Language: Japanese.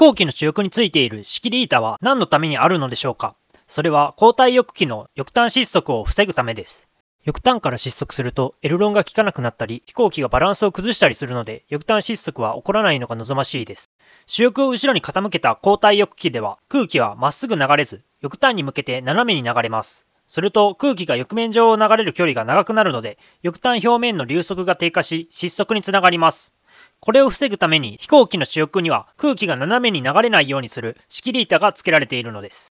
行機の主翼についている仕切り板は何のためにあるのでしょうかそれは交代翼機の翼端失速を防ぐためです。翼端から失速するとエルロンが効かなくなったり、飛行機がバランスを崩したりするので、翼端失速は起こらないのが望ましいです。主翼を後ろに傾けた交代翼機では、空気はまっすぐ流れず、翼端に向けて斜めに流れます。すると空気が翼面上を流れる距離が長くなるので、翼端表面の流速が低下し、失速につながります。これを防ぐために飛行機の主翼には空気が斜めに流れないようにする仕切り板が付けられているのです。